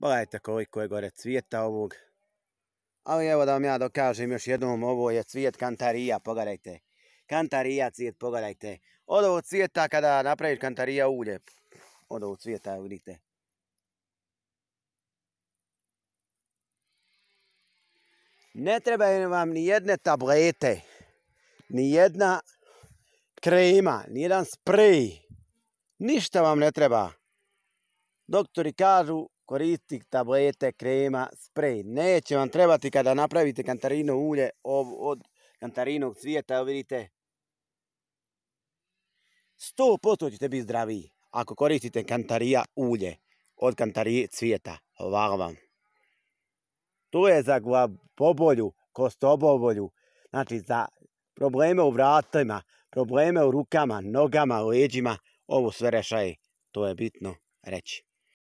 Pogledajte koliko je gore cvijeta ovog. Ali evo da vam ja dokažem još jednom, ovo je cvijet kantarija, pogledajte. Kantarija cvijet, pogledajte. Od ovog cvijeta kada napraviš kantarija ulje. Od ovog cvijeta, vidite. Ne trebaju vam ni jedne tablete, ni jedna krema, ni jedan sprej. Ništa vam ne treba. Doktori kažu koristi tablete, krema, sprej. Neće vam trebati kada napravite kantarino ulje od kantarinog cvijeta, evo vidite. 100% ćete biti zdraviji ako koristite kantarija ulje od kantarije cvijeta. Hvala vam. To je za glavobolju, kostobobolju, znači za probleme u vratima, probleme u rukama, nogama, leđima, ovo sve rešaje. To je bitno reći.